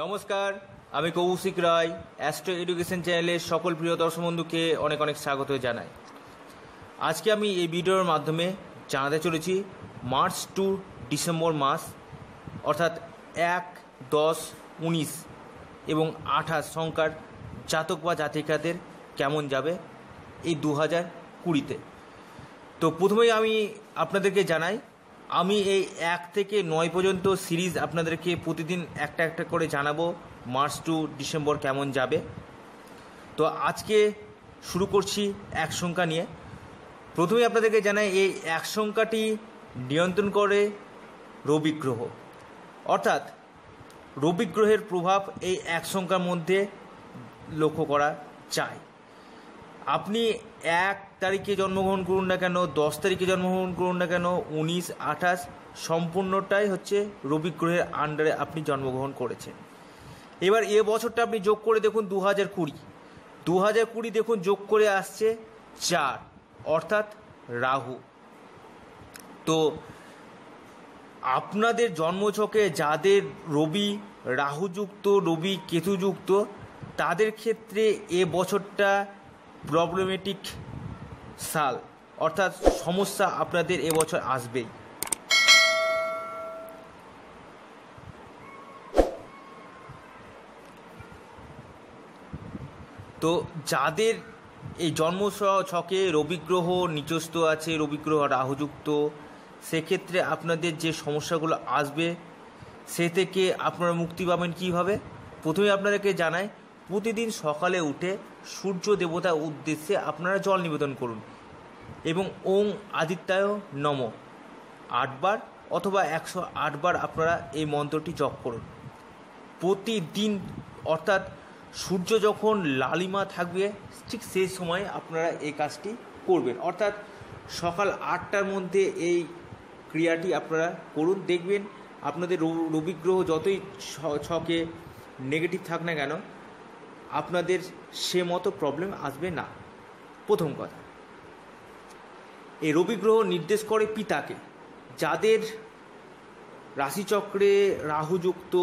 নমস্কার আমি কৌশিক রায় astro education চ্যানেলের সকল প্রিয় দর্শক বন্ধুকে অনেক অনেক স্বাগত জানাই আজকে আমি এই ভিডিওর মাধ্যমে জানাতে চলেছি মার্চ টু ডিসেম্বর মাস অর্থাৎ এক দশ উনিশ এবং আঠাশ সংখ্যার জাতক বা জাতিকাদের কেমন যাবে এই দু হাজার কুড়িতে তো প্রথমেই আমি আপনাদেরকে জানাই আমি এই এক থেকে নয় পর্যন্ত সিরিজ আপনাদেরকে প্রতিদিন একটা একটা করে জানাবো মার্চ টু ডিসেম্বর কেমন যাবে তো আজকে শুরু করছি এক সংখ্যা নিয়ে প্রথমেই আপনাদেরকে জানাই এই এক সংখ্যাটি নিয়ন্ত্রণ করে রবি গ্রহ অর্থাৎ রবি গ্রহের প্রভাব এই এক সংখ্যার মধ্যে লক্ষ্য করা যায় আপনি এক তারিখে জন্মগ্রহণ করুন না কেন দশ তারিখে জন্মগ্রহণ করুন না কেন উনিশ আঠাশ সম্পূর্ণটাই হচ্ছে রবি গ্রহের আন্ডারে আপনি জন্মগ্রহণ করেছেন এবার এ বছরটা আপনি যোগ করে দেখুন দু হাজার কুড়ি দু হাজার কুড়ি দেখুন যোগ করে আসছে চার অর্থাৎ রাহু তো আপনাদের জন্মছকে যাদের রবি রাহুযুক্ত রবি কেতুযুক্ত তাদের ক্ষেত্রে এ বছরটা প্রবলেমেটিক সাল অর্থাৎ সমস্যা আপনাদের এবছর আসবেই তো যাদের এই জন্ম ছকে রবিগ্রহ নিজস্ব আছে রবিগ্রহ রাহুযুক্ত সেক্ষেত্রে আপনাদের যে সমস্যাগুলো আসবে সে থেকে আপনারা মুক্তি পাবেন কীভাবে প্রথমে আপনাদেরকে জানাই প্রতিদিন সকালে উঠে সূর্য দেবতা উদ্দেশ্যে আপনারা জল নিবেদন করুন এবং ওং আদিত্যায় নম আটবার অথবা একশো আটবার আপনারা এই মন্ত্রটি জপ করুন প্রতিদিন অর্থাৎ সূর্য যখন লালিমা থাকবে ঠিক সেই সময় আপনারা এই কাজটি করবেন অর্থাৎ সকাল আটটার মধ্যে এই ক্রিয়াটি আপনারা করুন দেখবেন আপনাদের রবি যতই ছকে নেগেটিভ থাক না কেন আপনাদের সে মতো প্রবলেম আসবে না প্রথম কথা এই রবি গ্রহ নির্দেশ করে পিতাকে যাদের রাশিচক্রে রাহুযুক্ত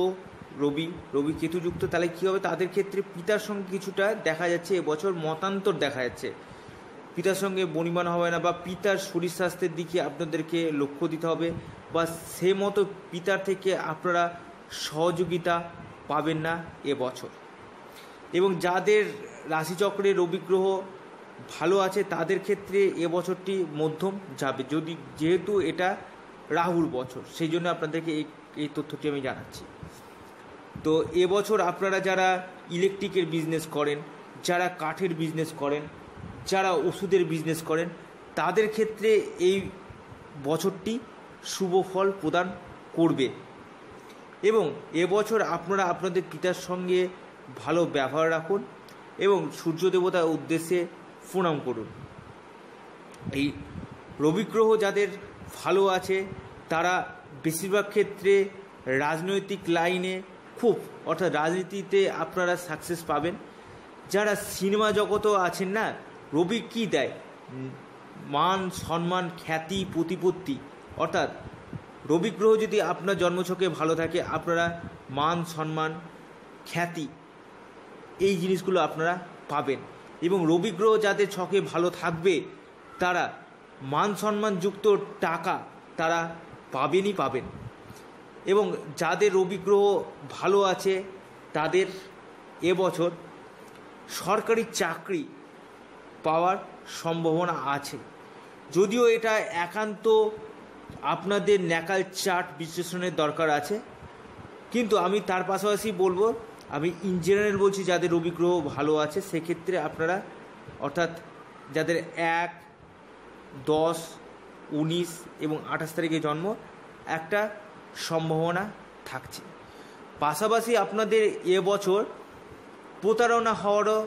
রবি রবি কেতুযুক্ত তাহলে কী হবে তাদের ক্ষেত্রে পিতার সঙ্গে কিছুটা দেখা যাচ্ছে এবছর মতান্তর দেখা যাচ্ছে পিতার সঙ্গে বনিমান হবে না বা পিতার শরীর স্বাস্থ্যের দিকে আপনাদেরকে লক্ষ্য দিতে হবে বা সে মতো পিতার থেকে আপনারা সহযোগিতা পাবেন না এবছর এবং যাদের রাশিচক্রে রবিগ্রহ ভালো আছে তাদের ক্ষেত্রে এ বছরটি মধ্যম যাবে যদি যেহেতু এটা রাহুর বছর সেই জন্য আপনাদেরকে এই এই তথ্যটি আমি জানাচ্ছি তো এবছর আপনারা যারা ইলেকট্রিকের বিজনেস করেন যারা কাঠের বিজনেস করেন যারা ওষুধের বিজনেস করেন তাদের ক্ষেত্রে এই বছরটি শুভ ফল প্রদান করবে এবং এবছর আপনারা আপনাদের পিতার সঙ্গে ভালো ব্যবহার রাখুন এবং সূর্য দেবতার উদ্দেশ্যে প্রণাম করুন এই রবি গ্রহ যাদের ভালো আছে তারা বেশিরভাগ ক্ষেত্রে রাজনৈতিক লাইনে খুব অর্থাৎ রাজনীতিতে আপনারা সাকসেস পাবেন যারা সিনেমা জগতেও আছেন না রবি কি দেয় মান সম্মান খ্যাতি প্রতিপত্তি অর্থাৎ রবি গ্রহ যদি আপনার জন্মছকে ভালো থাকে আপনারা মান সম্মান খ্যাতি এই জিনিসগুলো আপনারা পাবেন এবং রবি গ্রহ যাদের ছকে ভালো থাকবে তারা মান সম্মানযুক্ত টাকা তারা পাবেনই পাবেন এবং যাদের রবি গ্রহ ভালো আছে তাদের এবছর সরকারি চাকরি পাওয়ার সম্ভাবনা আছে যদিও এটা একান্ত আপনাদের ন্যাকাল চার্ট বিশ্লেষণের দরকার আছে কিন্তু আমি তার পাশাপাশি বলবো আমি ইন জেনারেল বলছি যাদের অভিগ্রহ ভালো আছে সেক্ষেত্রে আপনারা অর্থাৎ যাদের এক দশ উনিশ এবং আঠাশ তারিখে জন্ম একটা সম্ভাবনা থাকছে পাশাপাশি আপনাদের এবছর প্রতারণা হওয়ারও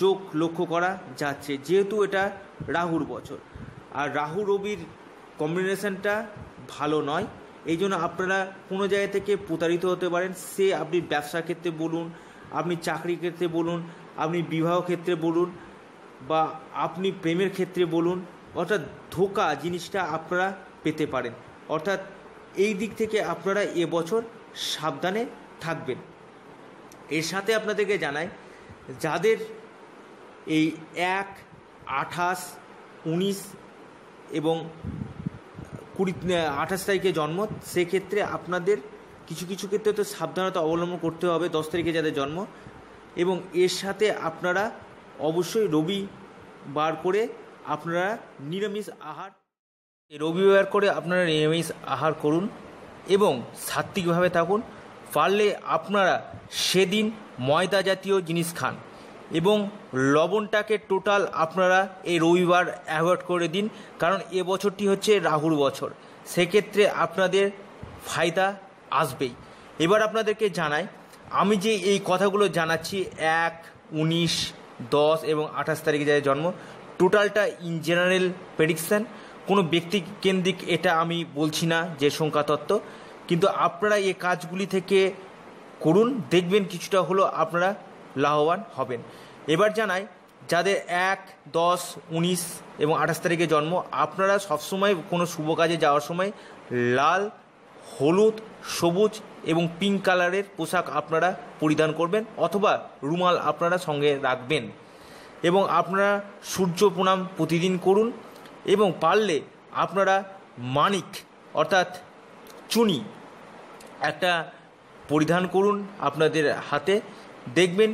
যোগ লক্ষ্য করা যাচ্ছে যেহেতু এটা রাহুর বছর আর রাহু রবির কম্বিনেশনটা ভালো নয় এই জন্য আপনারা কোনো জায়গা থেকে প্রতারিত হতে পারেন সে আপনি ব্যবসা ক্ষেত্রে বলুন আপনি চাকরি ক্ষেত্রে বলুন আপনি বিবাহ ক্ষেত্রে বলুন বা আপনি প্রেমের ক্ষেত্রে বলুন অর্থাৎ ধোকা জিনিসটা আপনারা পেতে পারেন অর্থাৎ এই দিক থেকে আপনারা এবছর সাবধানে থাকবেন এর সাথে আপনাদেরকে জানাই যাদের এই এক আঠাশ উনিশ এবং কুড়ি আঠাশ তারিখে জন্ম সেক্ষেত্রে আপনাদের কিছু কিছু ক্ষেত্রে তো সাবধানতা অবলম্বন করতে হবে দশ তারিখে যাদের জন্ম এবং এর সাথে আপনারা অবশ্যই রবি বার করে আপনারা নিরামিষ আহার রবিবার করে আপনারা নিরামিষ আহার করুন এবং সাত্ত্বিকভাবে থাকুন পারলে আপনারা সেদিন ময়দা জাতীয় জিনিস খান এবং লবণটাকে টোটাল আপনারা এই রবিবার অ্যাভয়েড করে দিন কারণ এ বছরটি হচ্ছে রাহুর বছর সেক্ষেত্রে আপনাদের ফায়দা আসবেই এবার আপনাদেরকে জানাই আমি যে এই কথাগুলো জানাচ্ছি এক উনিশ দশ এবং আঠাশ তারিখে যাদের জন্ম টোটালটা ইন জেনারেল প্রেডিকশান কোনো ব্যক্তি কেন্দ্রিক এটা আমি বলছি না যে সংখ্যাতত্ত্ব কিন্তু আপনারা এই কাজগুলি থেকে করুন দেখবেন কিছুটা হলো আপনারা লাভবান হবেন এবার জানাই যাদের এক দশ উনিশ এবং আঠাশ তারিখে জন্ম আপনারা সবসময় কোনো শুভ কাজে যাওয়ার সময় লাল হলুদ সবুজ এবং পিঙ্ক কালারের পোশাক আপনারা পরিধান করবেন অথবা রুমাল আপনারা সঙ্গে রাখবেন এবং আপনারা সূর্য প্রণাম প্রতিদিন করুন এবং পারলে আপনারা মানিক অর্থাৎ চুনি একটা পরিধান করুন আপনাদের হাতে দেখবেন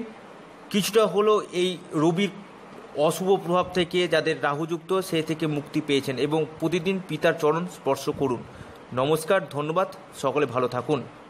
কিছুটা হলেও এই রবির অশুভ প্রভাব থেকে যাদের রাহুযুক্ত সে থেকে মুক্তি পেয়েছেন এবং প্রতিদিন পিতার চরণ স্পর্শ করুন নমস্কার ধন্যবাদ সকলে ভালো থাকুন